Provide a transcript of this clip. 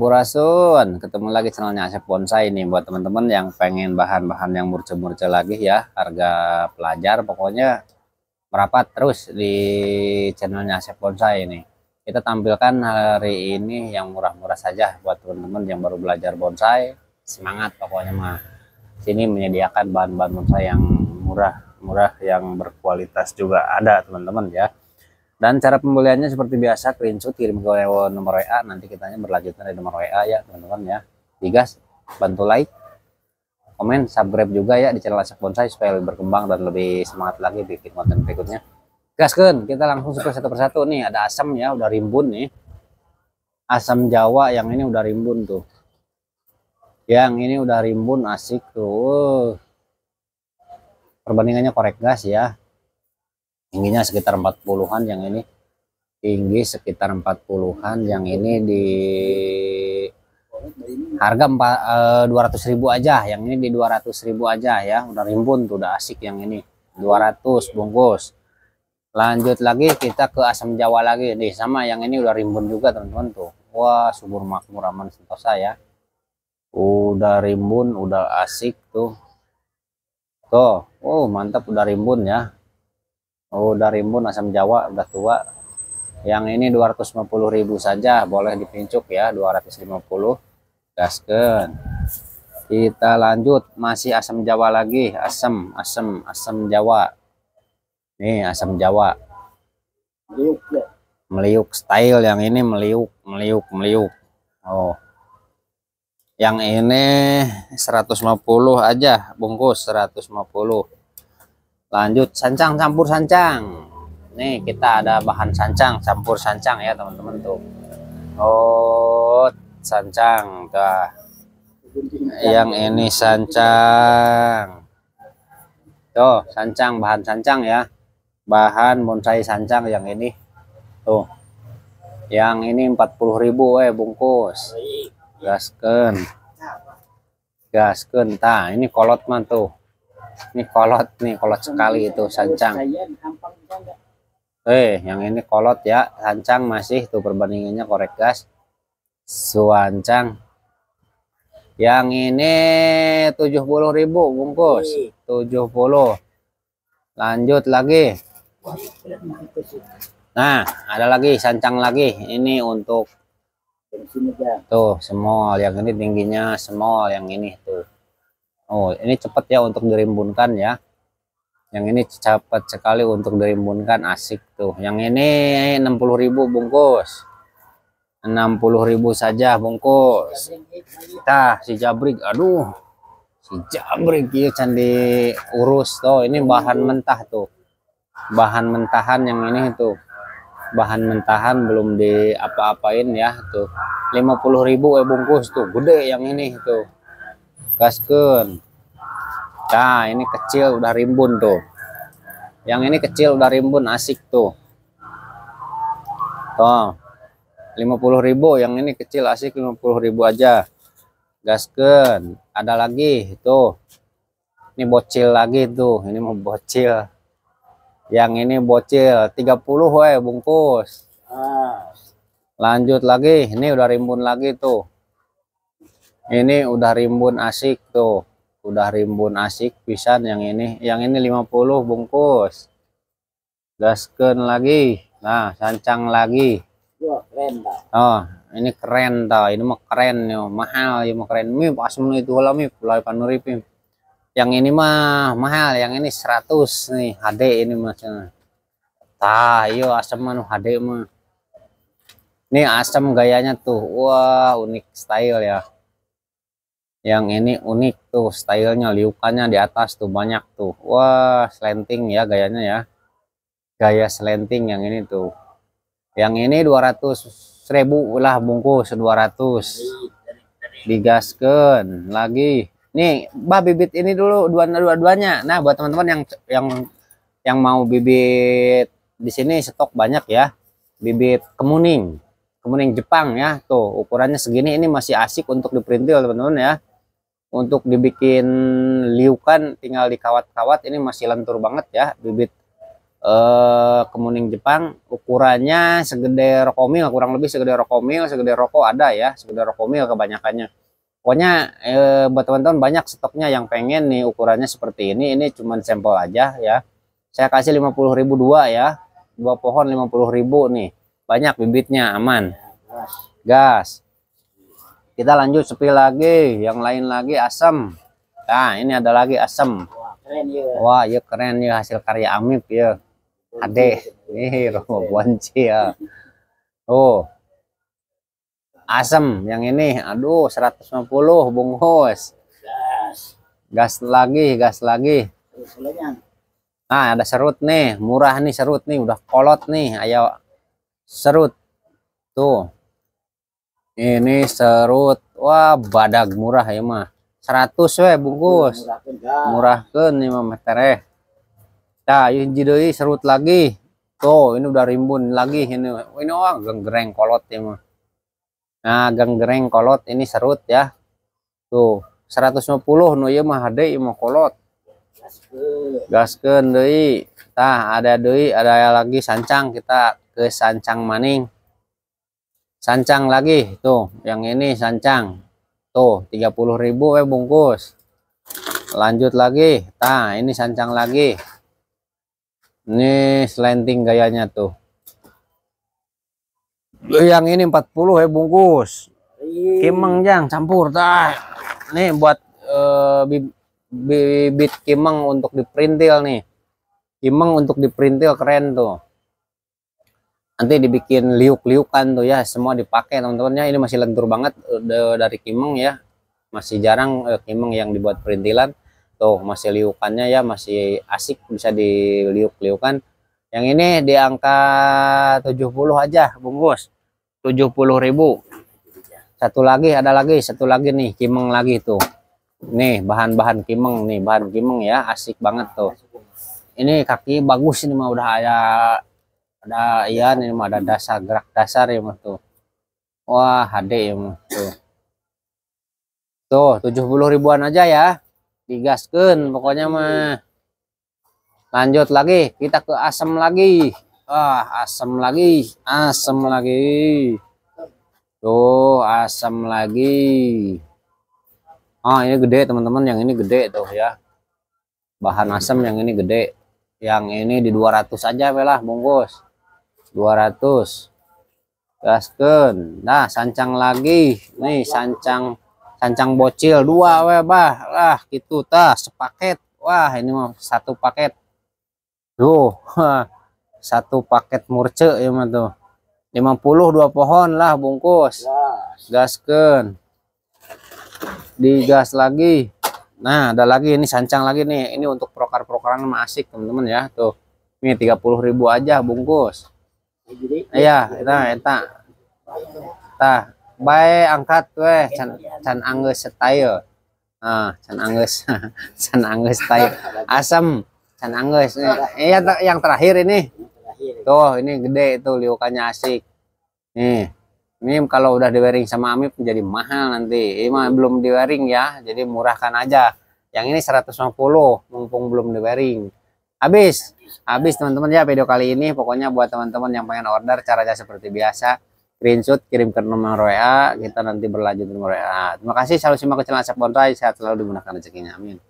Sampurasun, ketemu lagi channelnya Asep Bonsai ini buat teman-teman yang pengen bahan-bahan yang murce-murce lagi ya, harga pelajar pokoknya merapat terus di channelnya Asep Bonsai ini. Kita tampilkan hari ini yang murah-murah saja buat teman-teman yang baru belajar bonsai, semangat pokoknya mah. Sini menyediakan bahan-bahan bonsai yang murah-murah yang berkualitas juga ada teman-teman ya dan cara pembeliannya seperti biasa, screenshot kirim ke nomor WA, nanti kitanya berlanjut dari nomor WA ya teman-teman ya. Digas, bantu like, komen, subscribe juga ya di channel Asak Bonsai supaya lebih berkembang dan lebih semangat lagi bikin konten berikutnya. Gas Gaskan, kita langsung suka satu persatu nih. Ada asam ya, udah rimbun nih. Asam Jawa yang ini udah rimbun tuh. Yang ini udah rimbun asik tuh. Perbandingannya korek gas ya tingginya sekitar 40-an yang ini tinggi sekitar 40-an yang ini di harga eh, dua ribu aja yang ini di 200 ribu aja ya udah rimbun tuh udah asik yang ini 200 bungkus lanjut lagi kita ke asam jawa lagi nih sama yang ini udah rimbun juga teman-teman tuh wah subur makmur aman sentosa ya udah rimbun udah asik tuh tuh oh mantap udah rimbun ya Oh, udah rimbun asam jawa, udah tua. Yang ini 250.000 saja, boleh dipincuk ya, 250. Gasken. Kita lanjut, masih asam jawa lagi, asam, asam, asam jawa. Nih, asam jawa. Meliuk, ya? meliuk style yang ini meliuk, meliuk, meliuk. Oh. Yang ini 150 aja, bungkus 150 lanjut sancang campur sancang nih kita ada bahan sancang campur sancang ya teman-teman tuh oh sancang tuh yang ini sancang tuh sancang bahan sancang ya bahan bonsai sancang yang ini tuh yang ini 40.000 eh bungkus gasken gasken tah ini kolot mantuh ini kolot nih kolot sekali itu sancang eh yang ini kolot ya sancang masih tuh perbandingannya korek gas suancang yang ini 70.000 bungkus 70 lanjut lagi nah ada lagi sancang lagi ini untuk tuh semol yang ini tingginya semol yang ini tuh Oh, ini cepat ya untuk dirimbunkan ya. Yang ini cepat sekali untuk dirimbunkan, asik tuh. Yang ini 60.000 bungkus. 60.000 saja bungkus. Kita si Jabrik. Aduh. Si Jabrik ya candi urus tuh. Ini bahan mentah tuh. Bahan mentahan yang ini tuh. Bahan mentahan belum di apa-apain ya tuh. 50.000 eh ya bungkus tuh. Gede yang ini tuh gaskeun nah ini kecil udah rimbun tuh yang ini kecil udah rimbun asik tuh tuh 50.000 yang ini kecil asik 50.000 aja gaskeun ada lagi tuh ini bocil lagi tuh ini mau bocil yang ini bocil 30 weh bungkus ah. lanjut lagi ini udah rimbun lagi tuh ini udah rimbun asik tuh udah rimbun asik pisan yang ini yang ini 50 bungkus gasken lagi nah sancang lagi keren oh ini keren tau ini mah keren nih, oh. mahal ya mah keren mip asmun itu lah mip lah panuri yang ini mah mahal yang ini 100 nih HD ini mas. tah iyo asam HD mah ini asam gayanya tuh wah unik style ya yang ini unik tuh stylenya liukannya di atas tuh banyak tuh wah slanting ya gayanya ya gaya slanting yang ini tuh yang ini 200 ribu lah bungkus 200 digaskan lagi nih bah bibit ini dulu dua-duanya nah buat teman-teman yang yang yang mau bibit di sini stok banyak ya bibit kemuning kemuning Jepang ya tuh ukurannya segini ini masih asik untuk diperintil teman-teman ya untuk dibikin liukan tinggal dikawat-kawat ini masih lentur banget ya bibit eh, kemuning Jepang ukurannya segede rokomil kurang lebih segede rokomil segede rokok ada ya segede rokomil kebanyakannya pokoknya eh, buat teman-teman banyak stoknya yang pengen nih ukurannya seperti ini ini cuman sampel aja ya saya kasih ribu dua ya dua pohon ribu nih banyak bibitnya aman gas kita lanjut sepi lagi, yang lain lagi asam. Nah, ini ada lagi asam. Wah, keren ya. Wah, yuk iya, keren ya hasil karya Amip ya. Ade, iya, iya, nih romo bonci ya. Oh. Asam yang ini, aduh 150 bungkus. Gas lagi, gas lagi. Nah, ada serut nih, murah nih serut nih, udah kolot nih, ayo serut. Tuh ini serut wah badak murah ya mah 100 weh bungkus murah kan nih mah tereh nah jidoi serut lagi tuh ini udah rimbun lagi ini ini wah genggereng kolot ya mah nah genggereng kolot ini serut ya tuh 150 no ya mah hade mah kolot gas ke doi tah ada doi ada lagi sancang kita ke sancang maning sancang lagi tuh yang ini sancang tuh 30.000 eh bungkus lanjut lagi nah ini sancang lagi ini slanting gayanya tuh yang ini 40 eh bungkus kimeng jang campur tah nih buat uh, bibit kimeng untuk diperintil nih kimeng untuk diperintil keren tuh nanti dibikin liuk-liukan tuh ya semua dipakai teman teman ya ini masih lentur banget dari kimeng ya masih jarang eh, kimeng yang dibuat perintilan tuh masih liukannya ya masih asik bisa diliuk-liukan yang ini di angka 70 aja bungkus 70 ribu satu lagi ada lagi satu lagi nih kimeng lagi tuh nih bahan-bahan kimeng nih bahan kimeng ya asik banget tuh ini kaki bagus ini mah udah ayah ada iya ini ada dasar gerak dasar ya mas tuh wah HD ya mah tuh tuh tujuh puluh ribuan aja ya digaskan pokoknya mah lanjut lagi kita ke asem lagi ah asem lagi asem lagi tuh asem lagi Oh ini gede teman-teman yang ini gede tuh ya bahan asem yang ini gede yang ini di 200 aja belah bungkus 200 gasken nah sancang lagi nih sancang sancang bocil dua weh lah gitu tas sepaket wah ini mah satu paket tuh satu paket murce ya mah tuh 50 dua pohon lah bungkus gasken gas lagi nah ada lagi ini sancang lagi nih ini untuk prokar-prokaran masih asik teman-teman ya tuh ini 30.000 aja bungkus iya itu eta tah baik angkat we can can angus style ah can angus can angus style asem can angus iya yang terakhir ini tuh ini gede itu liukannya asik nih ini kalau udah diwaring sama Amip menjadi mahal nanti. Ini belum diwaring ya, jadi murahkan aja. Yang ini 150, mumpung belum diwaring habis habis teman-teman ya video kali ini pokoknya buat teman-teman yang pengen order caranya seperti biasa screenshot kirim ke nomor WA kita nanti berlanjut nomor WA terima kasih selalu simak channel Asap Bontai sehat selalu digunakan rezekinya amin